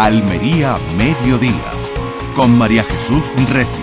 Almería Mediodía, con María Jesús Recio.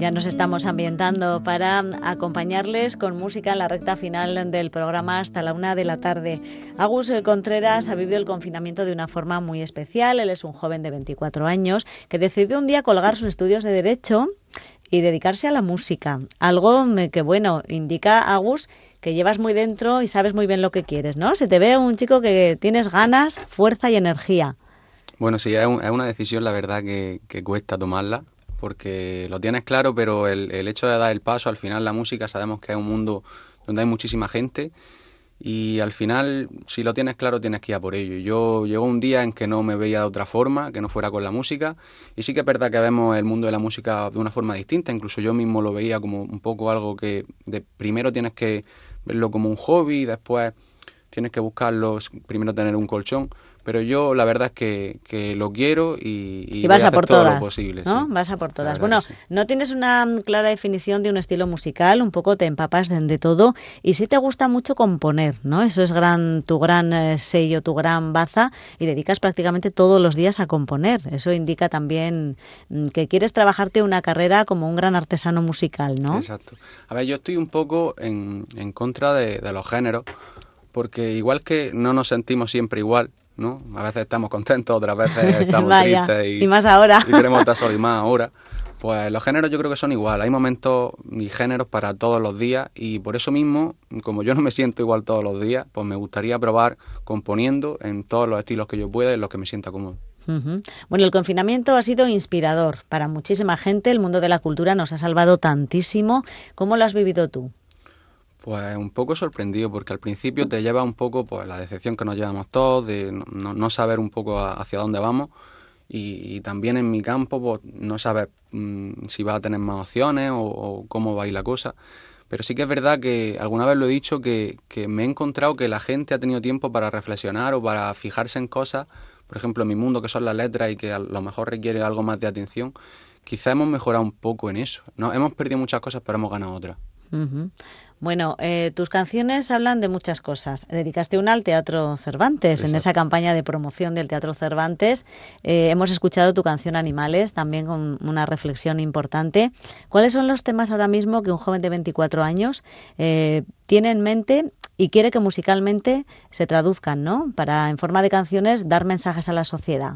Ya nos estamos ambientando para acompañarles con música en la recta final del programa hasta la una de la tarde. Agus Contreras ha vivido el confinamiento de una forma muy especial. Él es un joven de 24 años que decidió un día colgar sus estudios de Derecho y dedicarse a la música. Algo que, bueno, indica Agus que llevas muy dentro y sabes muy bien lo que quieres, ¿no? Se te ve un chico que tienes ganas, fuerza y energía. Bueno, sí, es, es una decisión, la verdad, que, cuesta tomarla, porque lo tienes claro, pero el, el hecho de dar el paso, al final la música sabemos que es un mundo donde hay muchísima gente y al final, si lo tienes claro, tienes que ir a por ello. Yo llegó un día en que no me veía de otra forma, que no fuera con la música, y sí que es verdad que vemos el mundo de la música de una forma distinta, incluso yo mismo lo veía como un poco algo que de primero tienes que verlo como un hobby, después tienes que buscarlos, primero tener un colchón, pero yo la verdad es que, lo quiero y, vas a, por hacer todas, lo posible. ¿no? Vas a por todas. Bueno, no tienes una clara definición de un estilo musical, un poco te empapas de, todo y sí te gusta mucho componer, ¿no? Eso es gran tu gran eh, sello, tu gran baza y dedicas prácticamente todos los días a componer. Eso indica también mm, que quieres trabajarte una carrera como un gran artesano musical, ¿no? Exacto. A ver, yo estoy un poco en, en contra de, de los géneros porque igual que no nos sentimos siempre igual, ¿no? A veces estamos contentos, otras veces estamos tristes y, más ahora. y queremos estar y más ahora. Pues los géneros yo creo que son igual, hay momentos y géneros para todos los días y por eso mismo, como yo no me siento igual todos los días, pues me gustaría probar componiendo en todos los estilos que yo pueda, y en los que me sienta cómodo. Bueno, el confinamiento ha sido inspirador para muchísima gente, el mundo de la cultura nos ha salvado tantísimo. ¿Cómo lo has vivido tú? Pues un poco sorprendido, porque al principio te lleva un poco pues, la decepción que nos llevamos todos, de no, saber un poco hacia dónde vamos. Y, también en mi campo pues, no sabes mm, si vas a tener más opciones o, cómo va a ir la cosa. Pero sí que es verdad que alguna vez lo he dicho, que, me he encontrado que la gente ha tenido tiempo para reflexionar o para fijarse en cosas, por ejemplo, en mi mundo que son las letras y que a lo mejor requiere algo más de atención. Quizá hemos mejorado un poco en eso. No, hemos perdido muchas cosas, pero hemos ganado otras. Bueno, eh, tus canciones hablan de muchas cosas. Dedicaste una al Teatro Cervantes, en esa campaña de promoción del Teatro Cervantes. Eh, hemos escuchado tu canción Animales, también con una reflexión importante. ¿Cuáles son los temas ahora mismo que un joven de 24 años eh, tiene en mente y quiere que musicalmente se traduzcan, ¿no? Para, en forma de canciones, dar mensajes a la sociedad.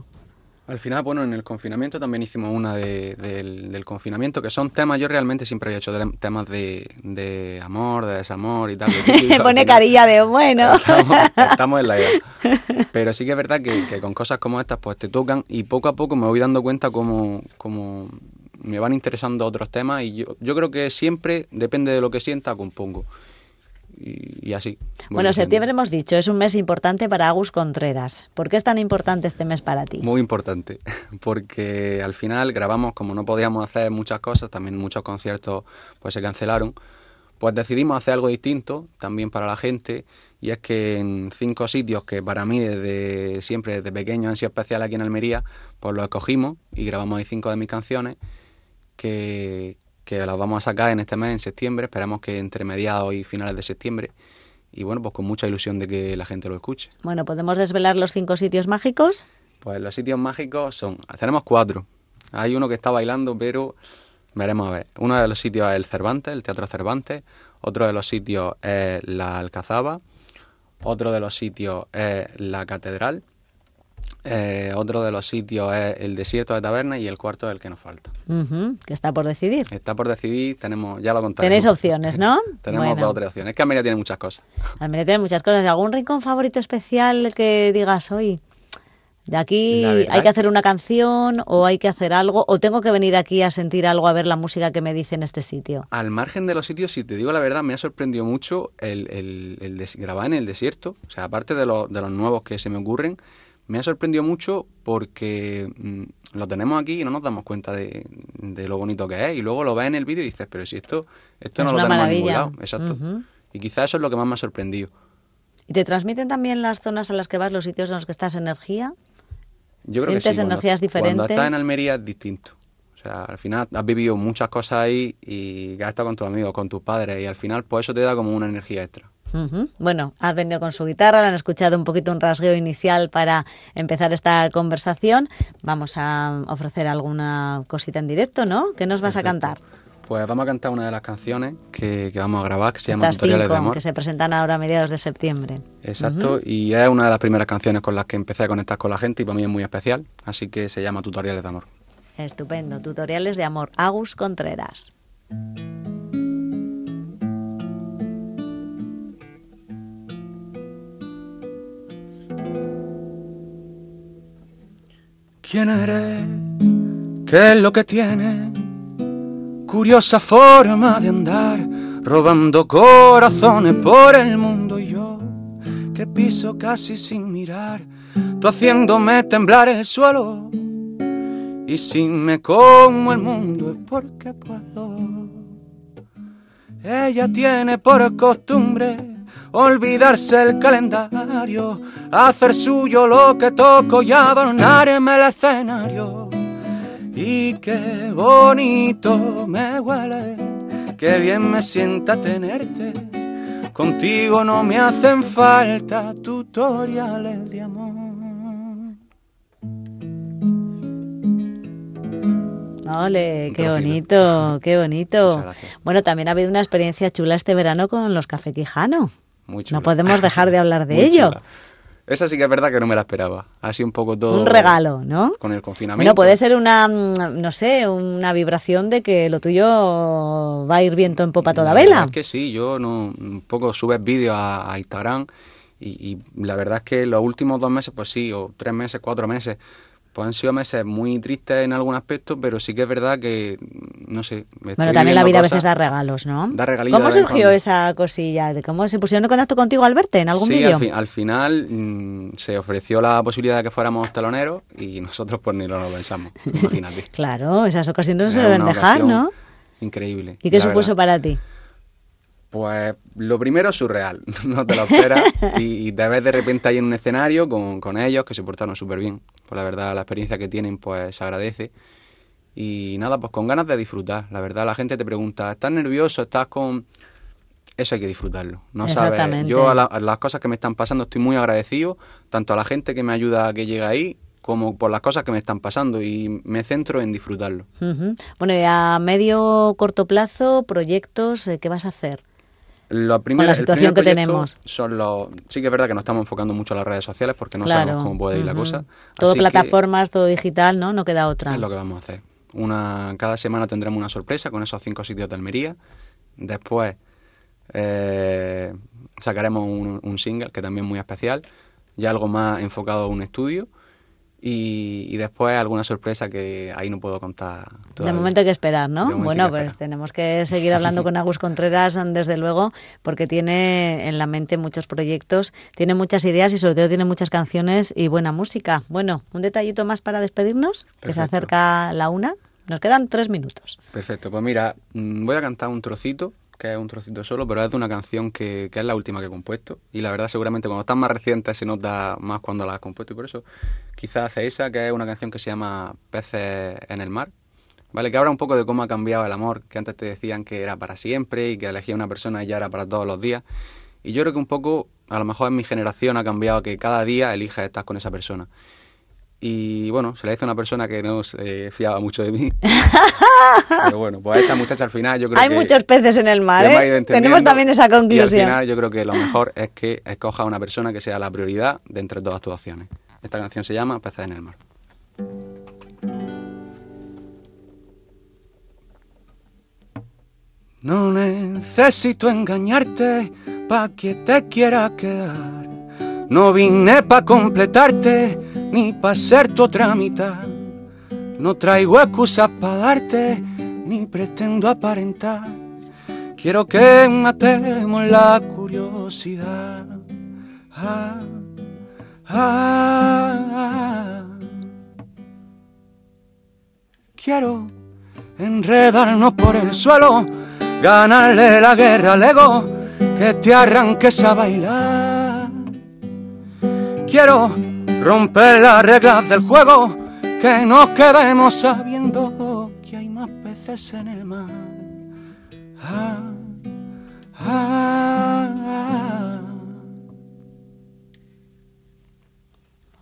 Al final, bueno, en el confinamiento también hicimos una de, del, confinamiento, que son temas, yo realmente siempre he hecho temas de, amor, de desamor y tal. Se pone carilla de bueno. Estamos, en la edad. Pero sí que es verdad que, con cosas como estas pues te tocan y poco a poco me voy dando cuenta como, como me van interesando otros temas y yo, yo creo que siempre, depende de lo que sienta, compongo y, así. Bueno, septiembre hemos dicho, es un mes importante para Agus Contreras. ¿Por qué es tan importante este mes para ti? Muy importante, porque al final grabamos, como no podíamos hacer muchas cosas, también muchos conciertos pues se cancelaron, pues decidimos hacer algo distinto también para la gente y es que en cinco sitios que para mí desde siempre, desde pequeño han sido especial aquí en Almería, pues los escogimos y grabamos ahí cinco de mis canciones que, que las vamos a sacar en este mes, en septiembre, esperamos que entre mediados y finales de septiembre. Y bueno, pues con mucha ilusión de que la gente lo escuche. Bueno, ¿podemos desvelar los cinco sitios mágicos? Pues los sitios mágicos son, tenemos cuatro. Hay uno que está bailando, pero veremos a ver. Uno de los sitios es el Cervantes, el Teatro Cervantes. Otro de los sitios es la Alcazaba. Otro de los sitios es la Catedral. Eh, otro de los sitios es el desierto de taberna y el cuarto es el que nos falta. que está por decidir. Está por decidir, tenemos, ya lo contaré. Tenéis opciones, ¿no? tenemos dos o tres opciones. Es que Almería tiene muchas cosas. Almería tiene muchas cosas. ¿Algún rincón favorito especial que digas hoy? De aquí hay que hacer una canción o hay que hacer algo o tengo que venir aquí a sentir algo, a ver la música que me dice en este sitio. Al margen de los sitios, si te digo la verdad, me ha sorprendido mucho el, el, grabar en el desierto. O sea, aparte de los nuevos que se me ocurren, me ha sorprendido mucho porque mm, lo tenemos aquí y no nos damos cuenta de, lo bonito que es. Y luego lo ves en el vídeo y dices, pero si esto, esto no lo tenemos ningún lado. Exacto. Y quizás eso es lo que más me ha sorprendido. ¿Y te transmiten también las zonas a las que vas, los sitios en los que estás energía? Yo creo que sí, energías diferentes? Cuando estás en Almería es distinto al final has vivido muchas cosas ahí y has estado con tus amigos, con tus padres y al final pues eso te da como una energía extra. Bueno, has venido con su guitarra, le han escuchado un poquito un rasgueo inicial para empezar esta conversación. Vamos a ofrecer alguna cosita en directo, ¿no? ¿Qué nos vas a cantar? Pues vamos a cantar una de las canciones que, vamos a grabar, que se llama Tutoriales de Amor. Que se presentan ahora a mediados de septiembre. Exacto, y es una de las primeras canciones con las que empecé a conectar con la gente y para mí es muy especial, así que se llama Tutoriales de Amor. Estupendo. Tutoriales de amor. Agus Contreras. ¿Quién eres? ¿Qué es lo que tienes? Curiosa forma de andar, robando corazones por el mundo y yo, que piso casi sin mirar, tú haciéndome temblar el suelo y si me como el mundo es porque puedo. Ella tiene por costumbre olvidarse el calendario, hacer suyo lo que toco y adornarme el escenario. Y qué bonito me huele, qué bien me sienta tenerte. Contigo no me hacen falta tutoriales de amor. qué bonito, qué bonito. Bueno, también ha habido una experiencia chula este verano con los Café Quijano. No podemos dejar de hablar de ello. Esa sí que es verdad que no me la esperaba. Así un poco todo. Un regalo, ¿no? Con el confinamiento. Bueno, puede ser una, mm, no sé, una vibración de que lo tuyo va a ir viento en popa toda vela. que sí, yo un poco subes vídeos a, Instagram y, la verdad es que los últimos dos meses, pues sí, o tres meses, cuatro meses, pues han sido meses muy tristes en algún aspecto, pero sí que es verdad que, no sé. Me bueno, también la vida a veces da regalos, ¿no? Da regalitos. ¿Cómo surgió esa cosilla? ¿Cómo se pusieron en contacto contigo al en algún sí, Sí, al, final mm, se ofreció la posibilidad de que fuéramos taloneros y nosotros pues ni lo, pensamos, imagínate. claro, esas ocasiones no se deben dejar, ¿no? Increíble. ¿Y qué supuso para ti? Pues lo primero es surreal, no te lo esperas y, te ves de repente ahí en un escenario con, con ellos que se portaron súper bien. Pues la verdad, la experiencia que tienen pues se agradece. Y nada, pues con ganas de disfrutar. La verdad, la gente te pregunta, ¿estás nervioso? ¿Estás con...? Eso hay que disfrutarlo. No sabes. Yo a, las cosas que me están pasando estoy muy agradecido, tanto a la gente que me ayuda a que llegue ahí, como por las cosas que me están pasando y me centro en disfrutarlo. Bueno, y a medio corto plazo, proyectos, eh, ¿qué vas a hacer? la situación que tenemos. Son sí que es verdad que nos estamos enfocando mucho a las redes sociales porque no sabemos cómo puede ir la cosa. Todo plataformas, todo digital, ¿no? No queda otra. Es lo que vamos a hacer. cada semana tendremos una sorpresa con esos cinco sitios de Almería. Después eh, sacaremos un, single que también es muy especial. y algo más enfocado a un estudio. Y, después alguna sorpresa que ahí no puedo contar. De momento hay que esperar, ¿no? Bueno, pues tenemos que seguir hablando con Agus Contreras, desde luego, porque tiene en la mente muchos proyectos, tiene muchas ideas y sobre todo tiene muchas canciones y buena música. Bueno, un detallito más para despedirnos, que se acerca la una. Nos quedan tres minutos. Perfecto, pues mira, mm, voy a cantar un trocito que es un trocito solo, pero es de una canción que, es la última que he compuesto. Y la verdad, seguramente cuando estás más reciente se nota más cuando la has compuesto. Y por eso quizás hace esa, que es una canción que se llama Peces en el mar. ¿Vale? Que habla un poco de cómo ha cambiado el amor, que antes te decían que era para siempre y que elegía una persona y ya era para todos los días. Y yo creo que un poco, a lo mejor en mi generación ha cambiado que cada día elijas estar con esa persona. Y bueno, se la hice a una persona que no se fiaba mucho de mí. Pero bueno, pues a esa muchacha al final yo creo que. Hay muchos peces en el mar. ¿eh? Tenemos también esa conclusión. al final yo creo que lo mejor es que escoja a una persona que sea la prioridad de entre dos actuaciones. Esta canción se llama Peces en el mar. No necesito engañarte para que te quiera quedar. No vine para completarte ni para ser tu otra mitad. No traigo excusas para darte, ni pretendo aparentar. Quiero que matemos la curiosidad. Ah, ah. Quiero enredarnos por el suelo, ganarle la guerra al ego, que te arranques a bailar. Quiero Rompe las reglas del juego, que nos quedemos sabiendo que hay más peces en el mar. Ah, ah, ah,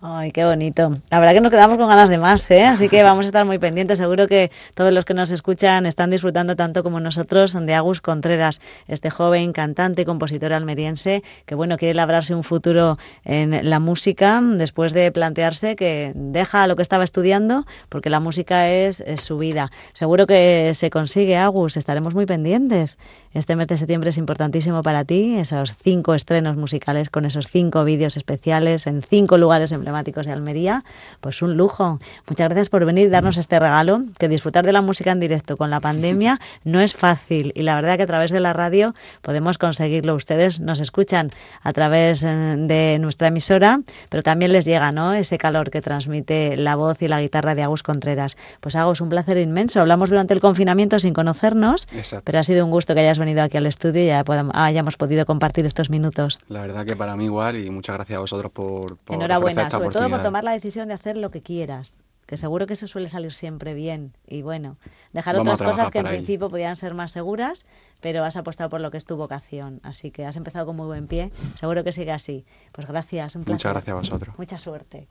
Ay, qué bonito. La verdad que nos quedamos con ganas de más, ¿eh? Así que vamos a estar muy pendientes. Seguro que todos los que nos escuchan están disfrutando tanto como nosotros de Agus Contreras, este joven cantante, y compositor almeriense, que bueno, quiere labrarse un futuro en la música después de plantearse que deja lo que estaba estudiando, porque la música es, su vida. Seguro que se consigue, Agus, estaremos muy pendientes. Este mes de septiembre es importantísimo para ti, esos cinco estrenos musicales con esos cinco vídeos especiales en cinco lugares en de Almería, pues un lujo. Muchas gracias por venir y darnos este regalo, que disfrutar de la música en directo con la pandemia no es fácil y la verdad que a través de la radio podemos conseguirlo. Ustedes nos escuchan a través eh, de nuestra emisora, pero también les llega ¿no? ese calor que transmite la voz y la guitarra de Agus Contreras. Pues Agus, un placer inmenso. Hablamos durante el confinamiento sin conocernos, pero ha sido un gusto que hayas venido aquí al estudio y ya hayamos podido compartir estos minutos. La verdad que para mí igual y muchas gracias a vosotros por, por Enhorabuena, sobre todo por tomar la decisión de hacer lo que quieras, que seguro que eso suele salir siempre bien. Y bueno, dejar otras cosas que en principio podían ser más seguras, pero has apostado por lo que es tu vocación. Así que has empezado con muy buen pie, seguro que sigue así. Pues gracias, un Muchas gracias a vosotros. Mucha suerte.